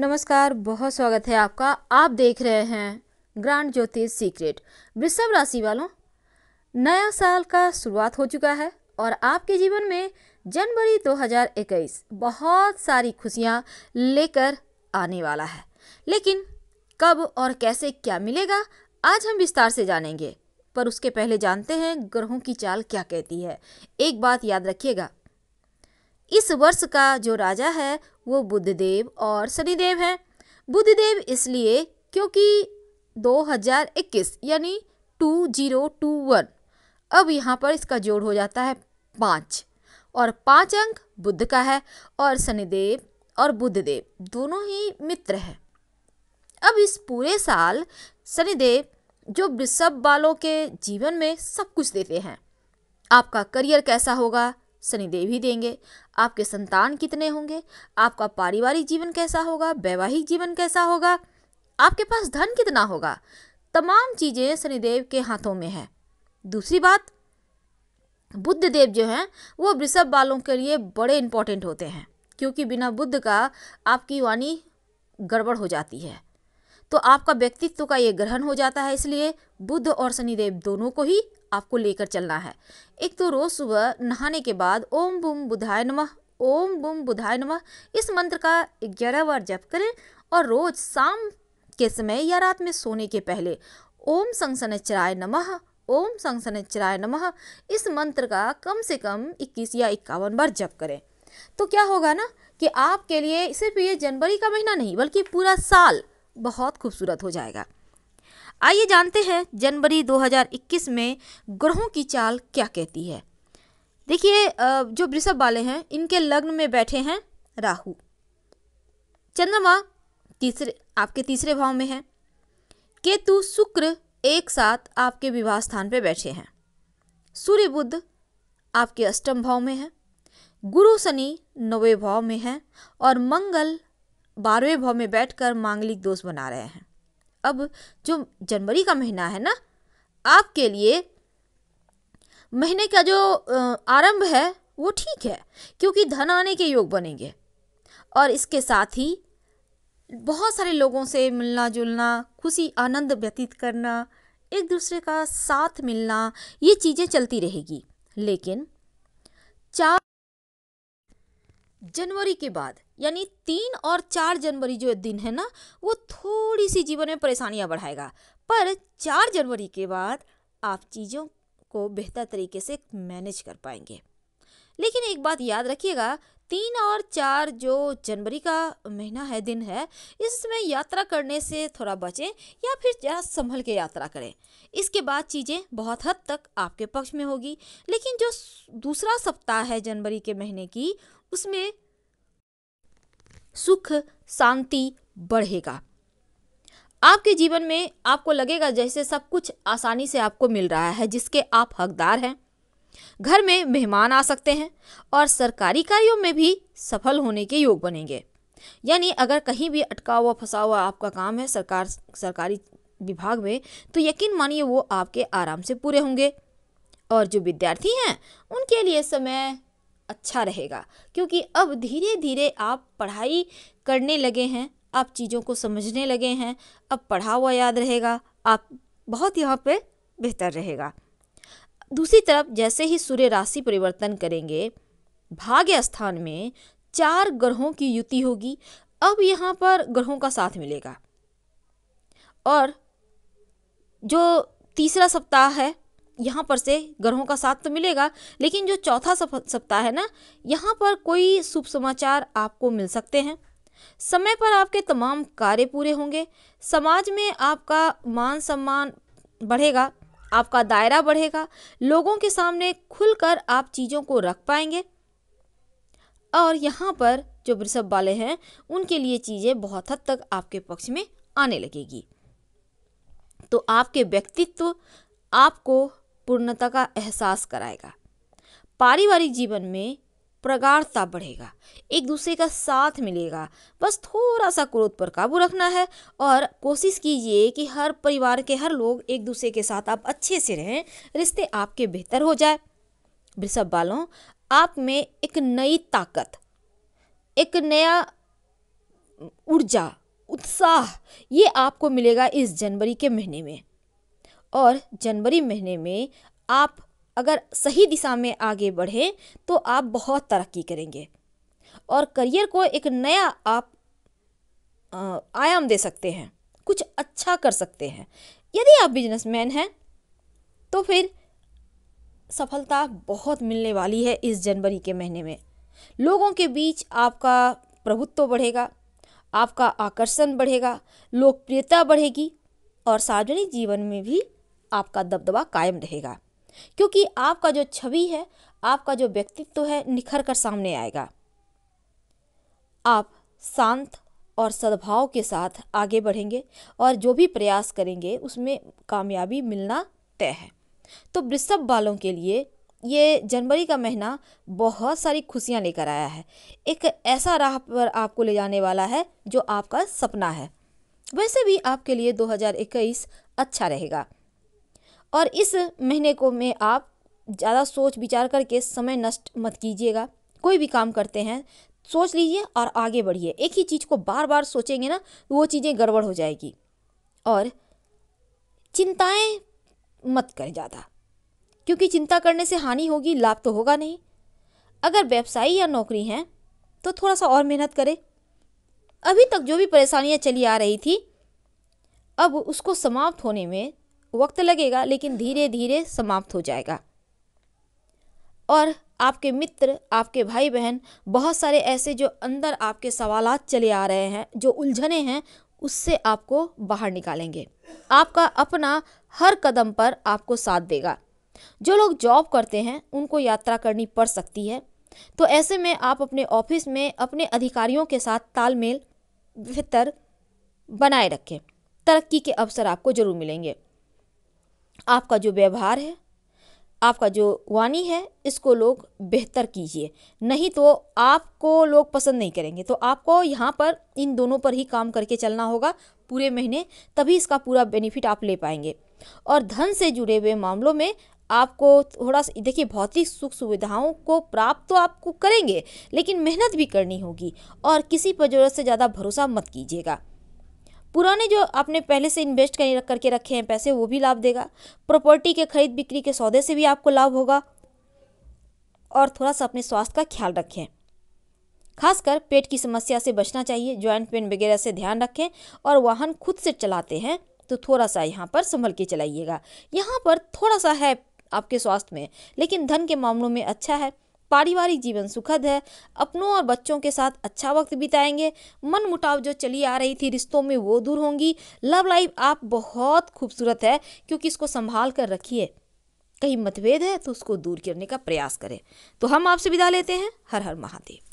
नमस्कार बहुत स्वागत है आपका आप देख रहे हैं ग्रांड ज्योतिष सीक्रेट वृषभ राशि वालों नया साल का शुरुआत हो चुका है और आपके जीवन में जनवरी 2021 बहुत सारी खुशियां लेकर आने वाला है लेकिन कब और कैसे क्या मिलेगा आज हम विस्तार से जानेंगे पर उसके पहले जानते हैं ग्रहों की चाल क्या कहती है एक बात याद रखिएगा इस वर्ष का जो राजा है वो बुद्धदेव और शनिदेव हैं बुद्धदेव इसलिए क्योंकि 2021 यानी 2021 अब यहाँ पर इसका जोड़ हो जाता है पाँच और पाँच अंक बुद्ध का है और शनिदेव और बुद्धदेव दोनों ही मित्र हैं अब इस पूरे साल शनिदेव जो वृषभ बालों के जीवन में सब कुछ देते हैं आपका करियर कैसा होगा शनिदेव ही देंगे आपके संतान कितने होंगे आपका पारिवारिक जीवन कैसा होगा वैवाहिक जीवन कैसा होगा आपके पास धन कितना होगा तमाम चीज़ें शनिदेव के हाथों में है दूसरी बात बुद्ध देव जो हैं वो वृषभ वालों के लिए बड़े इंपॉर्टेंट होते हैं क्योंकि बिना बुद्ध का आपकी वाणी गड़बड़ हो जाती है तो आपका व्यक्तित्व का ये ग्रहण हो जाता है इसलिए बुद्ध और शनिदेव दोनों को ही आपको लेकर चलना है एक तो रोज़ सुबह नहाने के बाद ओम बुम बुधाय नमः ओम बुम बुधाय नमः इस मंत्र का ग्यारह बार जप करें और रोज़ शाम के समय या रात में सोने के पहले ओम संसनचराय नमः ओम सनचराय नमः इस मंत्र का कम से कम 21 या इक्यावन बार जप करें तो क्या होगा ना कि आपके लिए सिर्फ ये जनवरी का महीना नहीं बल्कि पूरा साल बहुत खूबसूरत हो जाएगा आइए जानते हैं जनवरी 2021 में ग्रहों की चाल क्या कहती है देखिए जो वृषभ वाले हैं इनके लग्न में बैठे हैं राहु चंद्रमा तीसरे आपके तीसरे भाव में है केतु शुक्र एक साथ आपके विवाह स्थान पर बैठे हैं सूर्य बुद्ध आपके अष्टम भाव में है गुरु शनि नवे भाव में है और मंगल बारहवें भाव में बैठकर मांगलिक दोष बना रहे हैं अब जो जनवरी का महीना है ना आपके लिए महीने का जो आरंभ है वो ठीक है क्योंकि धन आने के योग बनेंगे और इसके साथ ही बहुत सारे लोगों से मिलना जुलना खुशी आनंद व्यतीत करना एक दूसरे का साथ मिलना ये चीज़ें चलती रहेगी लेकिन जनवरी के बाद यानी तीन और चार जनवरी जो दिन है ना वो थोड़ी सी जीवन में परेशानियाँ बढ़ाएगा पर चार जनवरी के बाद आप चीज़ों को बेहतर तरीके से मैनेज कर पाएंगे लेकिन एक बात याद रखिएगा तीन और चार जो जनवरी का महीना है दिन है इसमें यात्रा करने से थोड़ा बचें या फिर ज़रा संभल के यात्रा करें इसके बाद चीज़ें बहुत हद तक आपके पक्ष में होगी लेकिन जो दूसरा सप्ताह है जनवरी के महीने की उसमें सुख शांति बढ़ेगा आपके जीवन में आपको लगेगा जैसे सब कुछ आसानी से आपको मिल रहा है जिसके आप हकदार हैं घर में मेहमान आ सकते हैं और सरकारी कार्यों में भी सफल होने के योग बनेंगे यानी अगर कहीं भी अटका हुआ फंसा हुआ आपका काम है सरकार सरकारी विभाग में तो यकीन मानिए वो आपके आराम से पूरे होंगे और जो विद्यार्थी हैं उनके लिए समय अच्छा रहेगा क्योंकि अब धीरे धीरे आप पढ़ाई करने लगे हैं आप चीज़ों को समझने लगे हैं अब पढ़ा हुआ याद रहेगा आप बहुत यहाँ पे बेहतर रहेगा दूसरी तरफ जैसे ही सूर्य राशि परिवर्तन करेंगे भाग्य स्थान में चार ग्रहों की युति होगी अब यहाँ पर ग्रहों का साथ मिलेगा और जो तीसरा सप्ताह है यहाँ पर से ग्रहों का साथ तो मिलेगा लेकिन जो चौथा सप्ताह है ना यहाँ पर कोई शुभ समाचार आपको मिल सकते हैं समय पर आपके तमाम कार्य पूरे होंगे समाज में आपका मान सम्मान बढ़ेगा आपका दायरा बढ़ेगा लोगों के सामने खुलकर आप चीज़ों को रख पाएंगे और यहाँ पर जो वृषभ वाले हैं उनके लिए चीज़ें बहुत हद तक आपके पक्ष में आने लगेगी तो आपके व्यक्तित्व आपको पूर्णता का एहसास कराएगा पारिवारिक जीवन में प्रगाढ़ता बढ़ेगा एक दूसरे का साथ मिलेगा बस थोड़ा सा क्रोध पर काबू रखना है और कोशिश कीजिए कि हर परिवार के हर लोग एक दूसरे के साथ आप अच्छे से रहें रिश्ते आपके बेहतर हो जाए वृषभ बालों आप में एक नई ताकत एक नया ऊर्जा उत्साह ये आपको मिलेगा इस जनवरी के महीने में और जनवरी महीने में आप अगर सही दिशा में आगे बढ़े तो आप बहुत तरक्की करेंगे और करियर को एक नया आप आयाम दे सकते हैं कुछ अच्छा कर सकते हैं यदि आप बिजनेसमैन हैं तो फिर सफलता बहुत मिलने वाली है इस जनवरी के महीने में लोगों के बीच आपका प्रभुत्व बढ़ेगा आपका आकर्षण बढ़ेगा लोकप्रियता बढ़ेगी और सार्वजनिक जीवन में भी आपका दबदबा कायम रहेगा क्योंकि आपका जो छवि है आपका जो व्यक्तित्व है निखर कर सामने आएगा आप शांत और सद्भाव के साथ आगे बढ़ेंगे और जो भी प्रयास करेंगे उसमें कामयाबी मिलना तय है तो वृषभ वालों के लिए ये जनवरी का महीना बहुत सारी खुशियां लेकर आया है एक ऐसा राह पर आपको ले जाने वाला है जो आपका सपना है वैसे भी आपके लिए 2021 अच्छा रहेगा और इस महीने को में आप ज़्यादा सोच विचार करके समय नष्ट मत कीजिएगा कोई भी काम करते हैं सोच लीजिए और आगे बढ़िए एक ही चीज़ को बार बार सोचेंगे ना वो चीज़ें गड़बड़ हो जाएगी और चिंताएं मत करें ज़्यादा क्योंकि चिंता करने से हानि होगी लाभ तो होगा नहीं अगर व्यवसायी या नौकरी हैं तो थोड़ा सा और मेहनत करें अभी तक जो भी परेशानियां चली आ रही थी अब उसको समाप्त होने में वक्त लगेगा लेकिन धीरे धीरे समाप्त हो जाएगा और आपके मित्र आपके भाई बहन बहुत सारे ऐसे जो अंदर आपके सवाल चले आ रहे हैं जो उलझने हैं उससे आपको बाहर निकालेंगे आपका अपना हर कदम पर आपको साथ देगा जो लोग जॉब करते हैं उनको यात्रा करनी पड़ सकती है तो ऐसे में आप अपने ऑफिस में अपने अधिकारियों के साथ तालमेल बेहतर बनाए रखें तरक्की के अवसर आपको जरूर मिलेंगे आपका जो व्यवहार है आपका जो वाणी है इसको लोग बेहतर कीजिए नहीं तो आपको लोग पसंद नहीं करेंगे तो आपको यहाँ पर इन दोनों पर ही काम करके चलना होगा पूरे महीने तभी इसका पूरा बेनिफिट आप ले पाएंगे और धन से जुड़े हुए मामलों में आपको थोड़ा सा देखिए भौतिक सुख सुविधाओं को प्राप्त तो आपको करेंगे लेकिन मेहनत भी करनी होगी और किसी पर ज़रूरत से ज़्यादा भरोसा मत कीजिएगा पुराने जो आपने पहले से इन्वेस्ट कर करके रखे हैं पैसे वो भी लाभ देगा प्रॉपर्टी के खरीद बिक्री के सौदे से भी आपको लाभ होगा और थोड़ा सा अपने स्वास्थ्य का ख्याल रखें खासकर पेट की समस्या से बचना चाहिए ज्वाइंट पेन वगैरह से ध्यान रखें और वाहन खुद से चलाते हैं तो थोड़ा सा यहाँ पर संभल के चलाइएगा यहाँ पर थोड़ा सा है आपके स्वास्थ्य में लेकिन धन के मामलों में अच्छा है पारिवारिक जीवन सुखद है अपनों और बच्चों के साथ अच्छा वक्त बिताएंगे मन मुटाव जो चली आ रही थी रिश्तों में वो दूर होंगी लव लाइफ आप बहुत खूबसूरत है क्योंकि इसको संभाल कर रखिए कहीं मतभेद है तो उसको दूर करने का प्रयास करें तो हम आपसे विदा लेते हैं हर हर महादेव